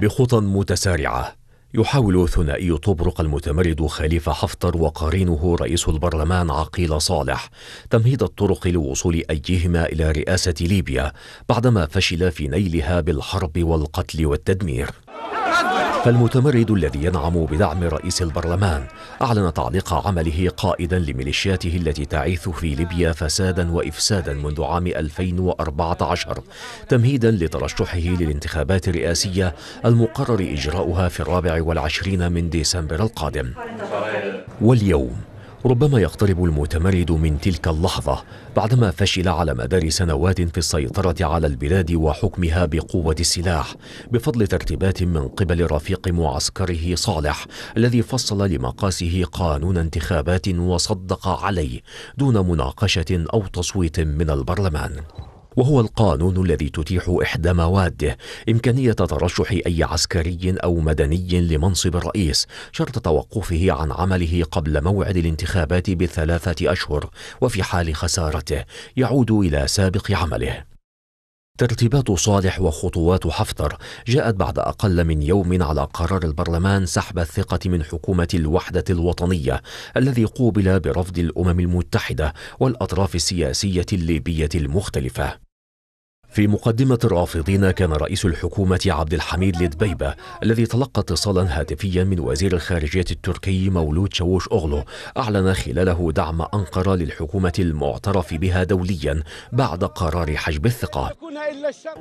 بخطى متسارعة يحاول ثنائي طبرق المتمرد خليفة حفتر وقرينه رئيس البرلمان عقيل صالح تمهيد الطرق لوصول أيهما إلى رئاسة ليبيا بعدما فشل في نيلها بالحرب والقتل والتدمير فالمتمرد الذي ينعم بدعم رئيس البرلمان أعلن تعليق عمله قائدا لميليشياته التي تعيث في ليبيا فسادا وإفسادا منذ عام 2014 تمهيدا لترشحه للانتخابات الرئاسية المقرر إجراؤها في الرابع والعشرين من ديسمبر القادم واليوم ربما يقترب المتمرد من تلك اللحظة بعدما فشل على مدار سنوات في السيطرة على البلاد وحكمها بقوة السلاح بفضل ترتيبات من قبل رفيق معسكره صالح الذي فصل لمقاسه قانون انتخابات وصدق عليه دون مناقشة أو تصويت من البرلمان وهو القانون الذي تتيح إحدى مواده إمكانية ترشح أي عسكري أو مدني لمنصب الرئيس شرط توقفه عن عمله قبل موعد الانتخابات بثلاثة أشهر وفي حال خسارته يعود إلى سابق عمله ترتيبات صالح وخطوات حفتر جاءت بعد أقل من يوم على قرار البرلمان سحب الثقة من حكومة الوحدة الوطنية الذي قوبل برفض الأمم المتحدة والأطراف السياسية الليبية المختلفة في مقدمة الرافضين كان رئيس الحكومة عبد الحميد لدبيبة الذي تلقى اتصالا هاتفيا من وزير الخارجية التركي مولود شاووش أغلو أعلن خلاله دعم أنقرة للحكومة المعترف بها دوليا بعد قرار حجب الثقة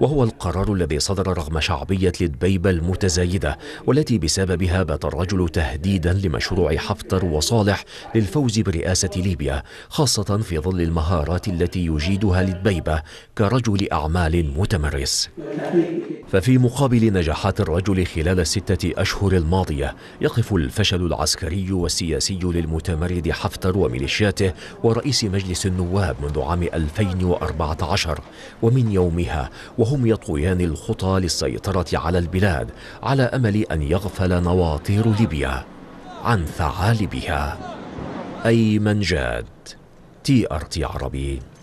وهو القرار الذي صدر رغم شعبية لدبيبة المتزايدة والتي بسببها بات الرجل تهديدا لمشروع حفتر وصالح للفوز برئاسة ليبيا خاصة في ظل المهارات التي يجيدها لدبيبة كرجل أعمال أعمال متمرس ففي مقابل نجاحات الرجل خلال الستة أشهر الماضية يقف الفشل العسكري والسياسي للمتمرد حفتر وميليشياته ورئيس مجلس النواب منذ عام 2014 ومن يومها وهم يطويان الخطى للسيطرة على البلاد على أمل أن يغفل نواطير ليبيا عن ثعالبها أيمن جاد تي ار تي عربي